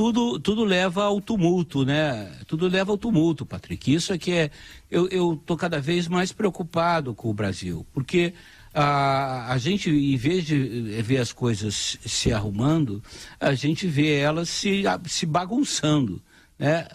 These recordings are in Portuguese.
tudo, tudo leva ao tumulto, né? Tudo leva ao tumulto, Patrick. Isso é que é. Eu estou cada vez mais preocupado com o Brasil, porque a, a gente, em vez de eh, ver as coisas se arrumando, a gente vê elas se, se bagunçando. Né?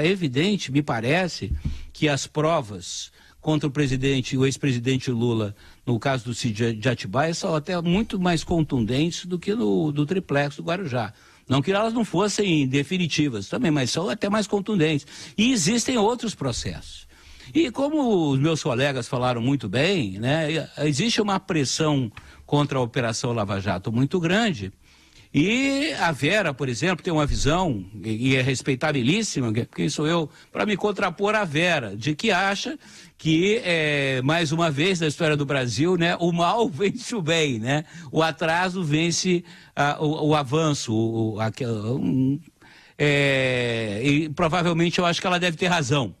É evidente, me parece, que as provas contra o presidente, o ex-presidente Lula, no caso do Cid de Atibaia, são até muito mais contundentes do que no do triplex do Guarujá. Não que elas não fossem definitivas também, mas são até mais contundentes. E existem outros processos. E como os meus colegas falaram muito bem, né, existe uma pressão contra a Operação Lava Jato muito grande. E a Vera, por exemplo, tem uma visão, e é respeitabilíssima, quem sou eu, para me contrapor à Vera, de que acha que, é, mais uma vez na história do Brasil, né, o mal vence o bem, né? o atraso vence a, o, o, avanço. O, a, um, é, e provavelmente eu acho que ela deve ter razão.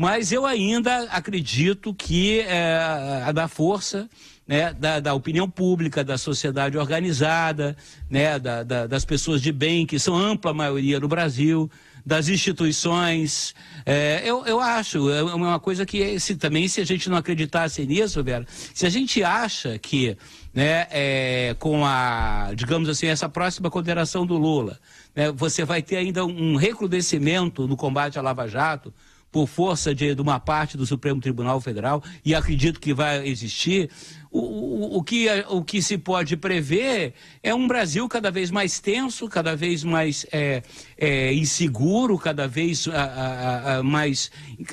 Mas eu ainda acredito que é, da força né, da, da, opinião pública, da sociedade organizada, né, da, da, das pessoas de bem, que são ampla maioria no Brasil, das instituições. É, eu, eu acho, é uma coisa que se, também se a gente não acreditasse nisso, Vera, se a gente acha que né, é, com a, digamos assim, essa próxima condenação do Lula, né, você vai ter ainda um recrudescimento no combate à Lava Jato, por força de, de, uma parte do Supremo Tribunal Federal, e acredito que vai existir, o, o, o, que, o que se pode prever é um Brasil cada vez mais tenso, cada vez mais é, é, inseguro, cada vez a, a, a, mais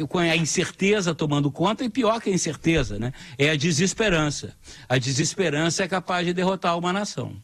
com a incerteza tomando conta, e pior que a incerteza, né? É a desesperança. A desesperança é capaz de derrotar uma nação.